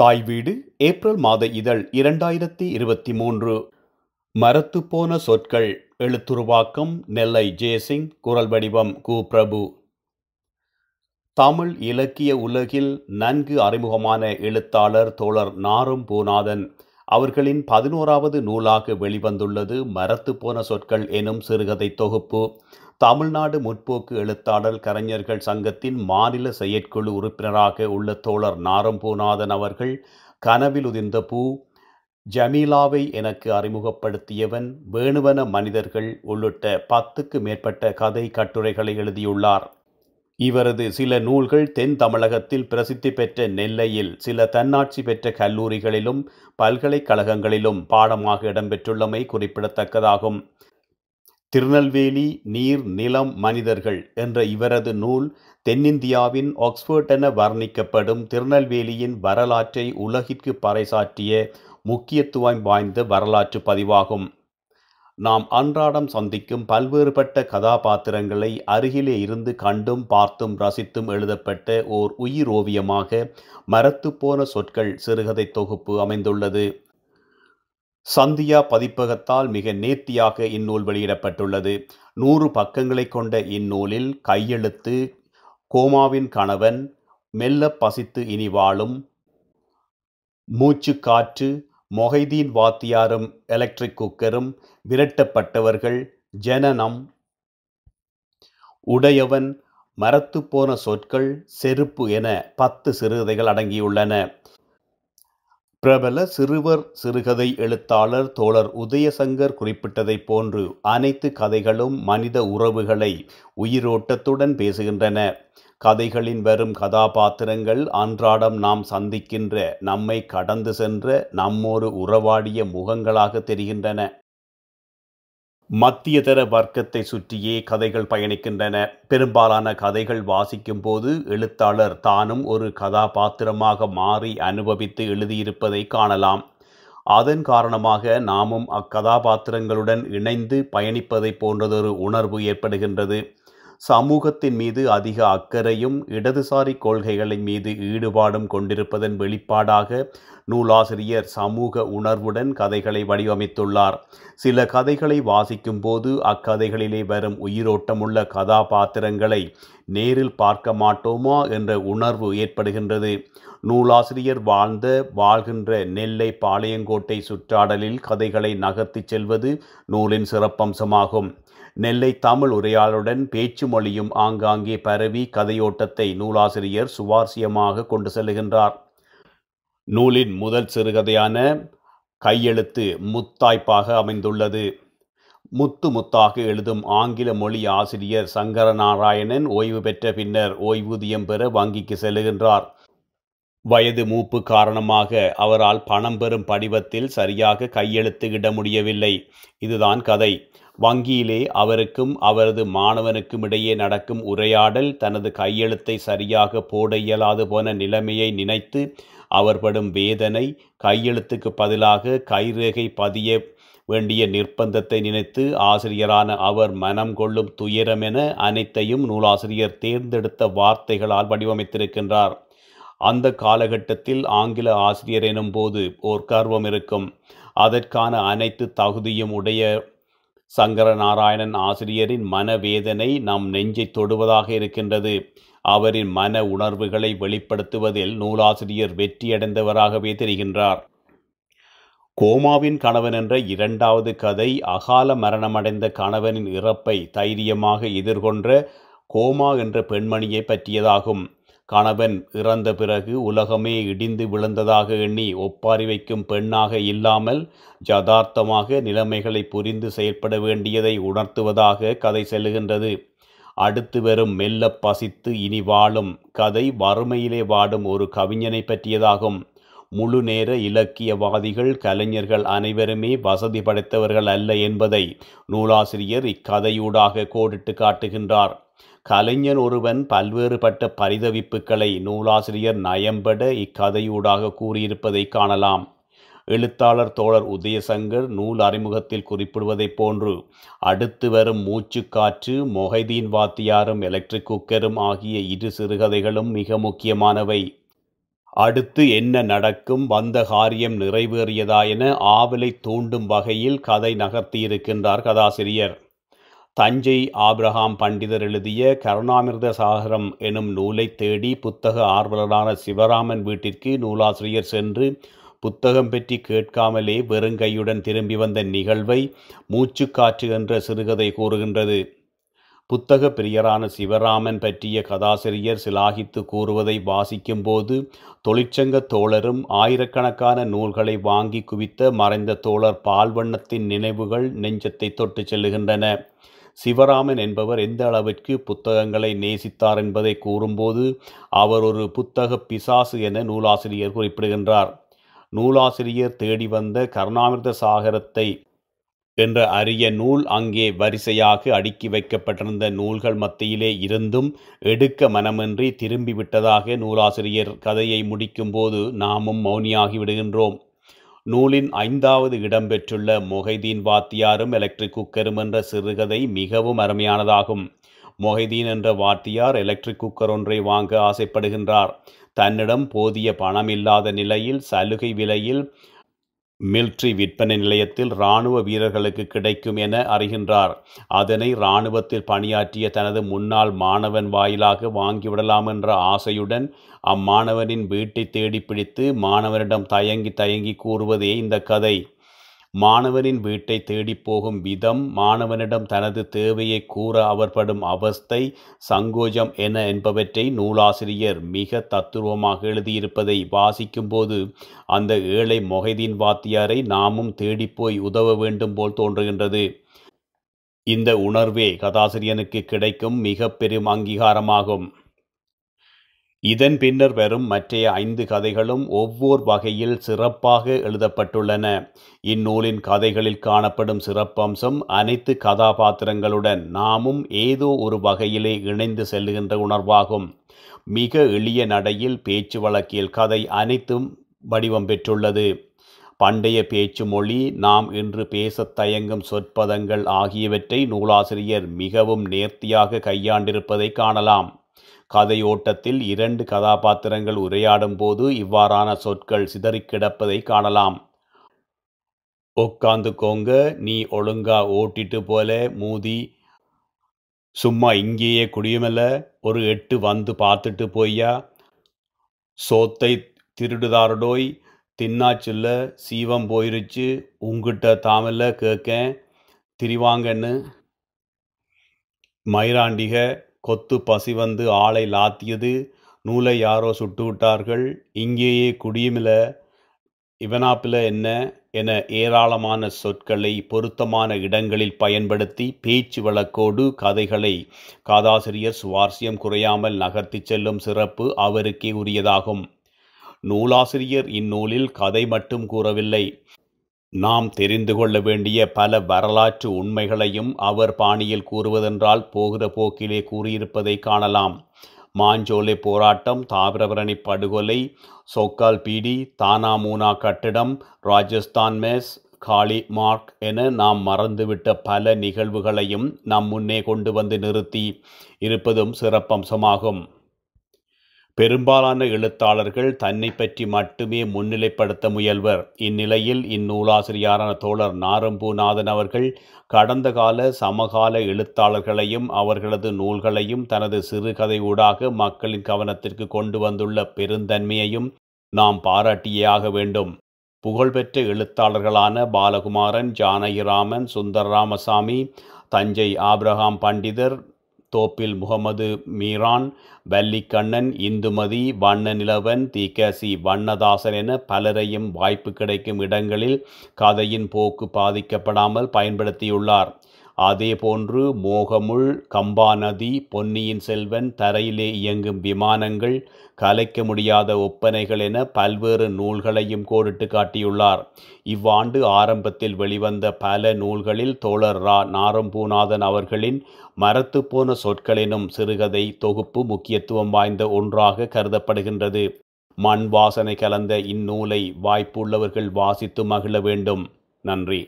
தாய் வீடு ஏப்ரல் மாத இதழ் இரண்டாயிரத்தி இருபத்தி மூன்று மரத்து போன சொற்கள் எழுத்துருவாக்கம் நெல்லை ஜெயசிங் குரல் வடிவம் கு பிரபு தமிழ் இலக்கிய உலகில் நன்கு அறிமுகமான எழுத்தாளர் தோழர் நாரும் பூநாதன் அவர்களின் பதினோராவது நூலாக வெளிவந்துள்ளது மரத்து போன சொற்கள் எனும் சிறுகதை தொகுப்பு தமிழ்நாடு முற்போக்கு எழுத்தாளர் கலைஞர்கள் சங்கத்தின் மாநில செயற்குழு உறுப்பினராக உள்ள தோழர் நாரம்பூநாதன் அவர்கள் கனவில் உதிர்ந்த பூ ஜமீலாவை எனக்கு அறிமுகப்படுத்தியவன் வேணுவன மனிதர்கள் உள்ளிட்ட பத்துக்கு மேற்பட்ட கதை கட்டுரைகளை எழுதியுள்ளார் இவரது சில நூல்கள் தென் தமிழகத்தில் பிரசித்தி பெற்ற நெல்லையில் சில தன்னாட்சி பெற்ற கல்லூரிகளிலும் பல்கலைக்கழகங்களிலும் பாடமாக இடம்பெற்றுள்ளமை குறிப்பிடத்தக்கதாகும் திருநெல்வேலி நீர் நிலம் மனிதர்கள் என்ற இவரது நூல் தென்னிந்தியாவின் ஆக்ஸ்போர்ட் என வர்ணிக்கப்படும் திருநெல்வேலியின் வரலாற்றை உலகிற்கு பறைசாற்றிய முக்கியத்துவம் வாய்ந்த வரலாற்று பதிவாகும் நாம் அன்றாடம் சந்திக்கும் பல்வேறுபட்ட கதாபாத்திரங்களை அருகிலே இருந்து கண்டும் பார்த்தும் ரசித்தும் எழுதப்பட்ட ஓர் உயிரோவியமாக மரத்துப்போன சொற்கள் சிறுகதை தொகுப்பு அமைந்துள்ளது சந்தியா பதிப்பகத்தால் மிக நேர்த்தியாக இந்நூல் வெளியிடப்பட்டுள்ளது நூறு பக்கங்களை கொண்ட இந்நூலில் கையெழுத்து கோமாவின் கணவன் மெல்ல பசித்து இனி வாழும் மூச்சு காற்று மொஹைதீன் வாத்தியாரும் எலக்ட்ரிக் குக்கரும் விரட்டப்பட்டவர்கள் ஜனனம் உடையவன் மரத்துப்போன சொற்கள் செருப்பு என பத்து சிறுகதைகள் அடங்கியுள்ளன பிரபல சிறுவர் சிறுகதை எழுத்தாளர் தோழர் உதயசங்கர் குறிப்பிட்டதைப் போன்று அனைத்து கதைகளும் மனித உறவுகளை உயிரோட்டத்துடன் பேசுகின்றன கதைகளின் வரும் கதாபாத்திரங்கள் அன்றாடம் நாம் சந்திக்கின்ற நம்மை கடந்து சென்ற நம்மோடு உறவாடிய முகங்களாக தெரிகின்றன மத்தியதர வர்க்கத்தை சுற்றியே கதைகள் பயணிக்கின்றன பெரும்பாலான கதைகள் வாசிக்கும் போது எழுத்தாளர் தானும் ஒரு கதாபாத்திரமாக மாறி அனுபவித்து எழுதியிருப்பதை காணலாம் அதன் காரணமாக நாமும் அக்கதாபாத்திரங்களுடன் இணைந்து பயணிப்பதை போன்றதொரு உணர்வு ஏற்படுகின்றது சமூகத்தின் மீது அதிக அக்கறையும் இடதுசாரி கொள்கைகளின் மீது ஈடுபாடும் கொண்டிருப்பதன் வெளிப்பாடாக நூலாசிரியர் சமூக உணர்வுடன் கதைகளை வடிவமைத்துள்ளார் சில கதைகளை வாசிக்கும் போது அக்கதைகளிலே வரும் உயிரோட்டமுள்ள கதாபாத்திரங்களை நேரில் பார்க்க மாட்டோமா என்ற உணர்வு ஏற்படுகின்றது நூலாசிரியர் வாழ்ந்த வாழ்கின்ற நெல்லை பாளையங்கோட்டை சுற்றாடலில் கதைகளை நகர்த்திச் செல்வது நூலின் சிறப்பம்சமாகும் நெல்லை தமிழ் உரையாளுடன் பேச்சு மொழியும் ஆங்காங்கே பரவி கதையோட்டத்தை நூலாசிரியர் சுவாரஸ்யமாக கொண்டு செல்கின்றார் நூலின் முதல் சிறுகதையான கையெழுத்து முத்தாய்ப்பாக அமைந்துள்ளது முத்து முத்தாக எழுதும் ஆங்கில மொழி ஆசிரியர் சங்கரநாராயணன் ஓய்வு பெற்ற பின்னர் ஓய்வூதியம் பெற வங்கிக்கு செல்லுகின்றார் வயது மூப்பு காரணமாக அவரால் பணம் பெறும் படிவத்தில் சரியாக கையெழுத்து இட முடியவில்லை இதுதான் கதை வங்கியிலே அவருக்கும் அவரது மாணவனுக்கும் இடையே நடக்கும் உரையாடல் தனது கையெழுத்தை சரியாக போட இயலாது போன நிலைமையை நினைத்து அவர் படும் வேதனை கையெழுத்துக்கு பதிலாக கைரேகை பதிய வேண்டிய நிர்பந்தத்தை நினைத்து ஆசிரியரான அவர் மனம் கொள்ளும் துயரம் என அனைத்தையும் நூலாசிரியர் தேர்ந்தெடுத்த வார்த்தைகளால் வடிவமைத்திருக்கின்றார் அந்த காலகட்டத்தில் ஆங்கில ஆசிரியர் எனும் போது ஓர் கர்வம் இருக்கும் அதற்கான அனைத்து தகுதியும் உடைய சங்கரநாராயணன் ஆசிரியரின் மனவேதனை நம் நெஞ்சை தொடுவதாக இருக்கின்றது அவரின் மன உணர்வுகளை வெளிப்படுத்துவதில் நூலாசிரியர் வெற்றியடைந்தவராகவே தெரிகின்றார் கோமாவின் கணவன் என்ற இரண்டாவது கதை அகால மரணமடைந்த கணவனின் இறப்பை தைரியமாக எதிர்கொன்ற கோமா என்ற பெண்மணியை பற்றியதாகும் கணவன் இறந்த பிறகு உலகமே இடிந்து விழுந்ததாக எண்ணி ஒப்பாரி வைக்கும் பெண்ணாக இல்லாமல் யதார்த்தமாக நிலைமைகளை புரிந்து செயற்பட வேண்டியதை உணர்த்துவதாக கதை செல்கின்றது அடுத்து வரும் மெல்ல பசித்து இனி வாழும் கதை வறுமையிலே வாடும் ஒரு கவிஞனை பற்றியதாகும் முழு நேர இலக்கியவாதிகள் கலைஞர்கள் அனைவருமே வசதி படைத்தவர்கள் அல்ல என்பதை நூலாசிரியர் இக்கதையூடாக கோடிட்டு காட்டுகின்றார் கலைஞன் ஒருவன் பல்வேறுபட்ட பரிதவிப்புகளை நூலாசிரியர் நயம்பட இக்கதையூடாக கூறியிருப்பதை காணலாம் எழுத்தாளர் தோழர் உதயசங்கர் நூல் அறிமுகத்தில் குறிப்பிடுவதைப் போன்று அடுத்து வரும் மூச்சுக்காற்று மொஹைதீன் வாத்தியாரும் எலக்ட்ரிக் குக்கரும் ஆகிய இரு சிறுகதைகளும் மிக முக்கியமானவை அடுத்து என்ன நடக்கும் வந்த காரியம் நிறைவேறியதா என ஆவலை தூண்டும் வகையில் கதை நகர்த்தியிருக்கின்றார் கதாசிரியர் தஞ்சை ஆப்ரஹாம் பண்டிதர் எழுதிய கருணாமிர்த சாகரம் எனும் நூலை தேடி புத்தக ஆர்வலரான சிவராமன் வீட்டிற்கு நூலாசிரியர் சென்று புத்தகம் பற்றி கேட்காமலே வெறுங்கையுடன் திரும்பி வந்த நிகழ்வை மூச்சுக்காற்று என்ற சிறுகதை கூறுகின்றது புத்தக பிரியரான சிவராமன் பற்றிய கதாசிரியர் சிலாகித்து கூறுவதை வாசிக்கும்போது தொழிற்சங்க தோழரும் ஆயிரக்கணக்கான நூல்களை வாங்கி குவித்த மறைந்த தோழர் பால்வண்ணத்தின் நினைவுகள் நெஞ்சத்தை தொட்டு செல்லுகின்றன சிவராமன் என்பவர் எந்த அளவிற்கு புத்தகங்களை நேசித்தார் என்பதை கூறும்போது அவர் ஒரு புத்தக பிசாசு என நூலாசிரியர் குறிப்பிடுகின்றார் நூலாசிரியர் தேடி வந்த கருணாமிர்த சாகரத்தை என்ற அரிய நூல் அங்கே வரிசையாக அடுக்கி வைக்கப்பட்டிருந்த நூல்கள் மத்தியிலே இருந்தும் எடுக்க மனமின்றி திரும்பிவிட்டதாக நூலாசிரியர் கதையை முடிக்கும்போது நாமும் மௌனியாகி விடுகின்றோம் நூலின் ஐந்தாவது இடம்பெற்றுள்ள மொஹைதீன் வாத்தியாரும் எலக்ட்ரிக் குக்கரும் என்ற சிறுகதை மிகவும் அருமையானதாகும் மொஹைதீன் என்ற வாத்தியார் எலக்ட்ரிக் குக்கர் ஒன்றை வாங்க ஆசைப்படுகின்றார் தன்னிடம் போதிய பணம் இல்லாத நிலையில் சலுகை விலையில் மில்ட்ரி விற்பனை நிலையத்தில் இராணுவ வீரர்களுக்கு கிடைக்கும் என அறிகின்றார் அதனை இராணுவத்தில் பணியாற்றிய தனது முன்னாள் மாணவன் வாயிலாக வாங்கிவிடலாம் என்ற ஆசையுடன் அம்மாணவனின் வீட்டை தேடி பிடித்து மாணவனிடம் தயங்கி தயங்கி கூறுவதே இந்த கதை மாணவனின் வீட்டை தேடிப்போகும் விதம் மாணவனிடம் தனது தேவையை கூற அவர்படும் அவஸ்தை சங்கோஜம் என என்பவற்றை நூலாசிரியர் மிக தத்துருவமாக எழுதியிருப்பதை வாசிக்கும்போது அந்த ஏழை மொஹைதீன் வாத்தியாரை நாமும் தேடிப்போய் உதவ வேண்டும் போல் தோன்றுகின்றது இந்த உணர்வே கதாசிரியனுக்கு கிடைக்கும் மிக பெரும் அங்கீகாரமாகும் இதன் பின்னர் வரும் மற்றைய ஐந்து கதைகளும் ஒவ்வொரு வகையில் சிறப்பாக எழுதப்பட்டுள்ளன இந்நூலின் கதைகளில் காணப்படும் சிறப்பம்சம் அனைத்து கதாபாத்திரங்களுடன் நாமும் ஏதோ ஒரு வகையிலே இணைந்து செல்லுகின்ற உணர்வாகும் மிக எளிய நடையில் பேச்சு வழக்கில் கதை அனைத்தும் வடிவம் பெற்றுள்ளது பண்டைய பேச்சு மொழி நாம் இன்று பேசத் தயங்கும் சொற்பதங்கள் ஆகியவற்றை நூலாசிரியர் மிகவும் நேர்த்தியாக கையாண்டிருப்பதை காணலாம் கதையோட்டத்தில் இரண்டு கதாபாத்திரங்கள் உரையாடும் போது இவ்வாறான சொற்கள் சிதறி கிடப்பதை காணலாம் கோங்க நீ ஒழுங்கா ஓட்டிட்டு போல மூதி சும்மா இங்கேயே குடியுமல்ல ஒரு எட்டு வந்து பார்த்துட்டு போய்யா சோத்தை திருடுதாரடோய் தின்னாச்சுல்ல சீவம் போயிருச்சு உங்ககிட்ட தாமல்ல கேட்கேன் திரிவாங்கன்னு மயிராண்டிகை கொத்து பசி வந்து ஆளை லாத்தியது நூலை யாரோ சுட்டு விட்டார்கள் இங்கேயே குடியுமில இவனாப்பில என்ன என ஏராளமான சொற்களை பொருத்தமான இடங்களில் பயன்படுத்தி பேச்சு வழக்கோடு கதைகளை காதாசிரியர் சுவாரஸ்யம் குறையாமல் நகர்த்தி செல்லும் சிறப்பு அவருக்கே உரியதாகும் நூலாசிரியர் இந்நூலில் கதை மட்டும் கூறவில்லை நாம் தெரிந்து கொள்ள வேண்டிய பல வரலாற்று உண்மைகளையும் அவர் பாணியில் கூறுவதென்றால் போகிற போக்கிலே கூறியிருப்பதை காணலாம் மாஞ்சோலை போராட்டம் தாவரபரணி படுகொலை சோக்கால் பீடி தானா மூனா கட்டிடம் ராஜஸ்தான் மேஸ் காளி மார்க் என நாம் மறந்துவிட்ட பல நிகழ்வுகளையும் நம் முன்னே கொண்டு வந்து நிறுத்தி இருப்பதும் சிறப்பம்சமாகும் பெரும்பாலான எழுத்தாளர்கள் தன்னை பற்றி மட்டுமே முன்னிலைப்படுத்த முயல்வர் இந்நிலையில் இந்நூலாசிரியாரான தோழர் நாரம்பூநாதன் அவர்கள் கடந்த கால சமகால எழுத்தாளர்களையும் அவர்களது நூல்களையும் தனது சிறுகதை ஊடாக மக்களின் கவனத்திற்கு கொண்டு வந்துள்ள பெருந்தன்மையையும் நாம் பாராட்டியாக வேண்டும் புகழ்பெற்ற எழுத்தாளர்களான பாலகுமாரன் ஜானகிராமன் சுந்தர் ராமசாமி தஞ்சை ஆப்ரஹாம் பண்டிதர் தோப்பில் முகமது மீரான் வள்ளிக்கண்ணன் இந்துமதி வண்ண நிலவன் தீகசி வண்ணதாசன் என பலரையும் வாய்ப்பு கிடைக்கும் இடங்களில் கதையின் போக்கு பாதிக்கப்படாமல் பயன்படுத்தியுள்ளார் அதேபோன்று மோகமுள் கம்பாநதி பொன்னியின் செல்வன் தரையிலே இயங்கும் விமானங்கள் கலைக்க முடியாத ஒப்பனைகள் என பல்வேறு நூல்களையும் கோடிட்டு காட்டியுள்ளார் இவ்வாண்டு ஆரம்பத்தில் வெளிவந்த பல நூல்களில் தோழர் ரா நாரம்பூநாதன் அவர்களின் மரத்துப்போன சொற்களினும் சிறுகதை தொகுப்பு முக்கியத்துவம் வாய்ந்த ஒன்றாக கருதப்படுகின்றது மண் வாசனை கலந்த இந்நூலை வாய்ப்புள்ளவர்கள் வாசித்து மகிழ வேண்டும் நன்றி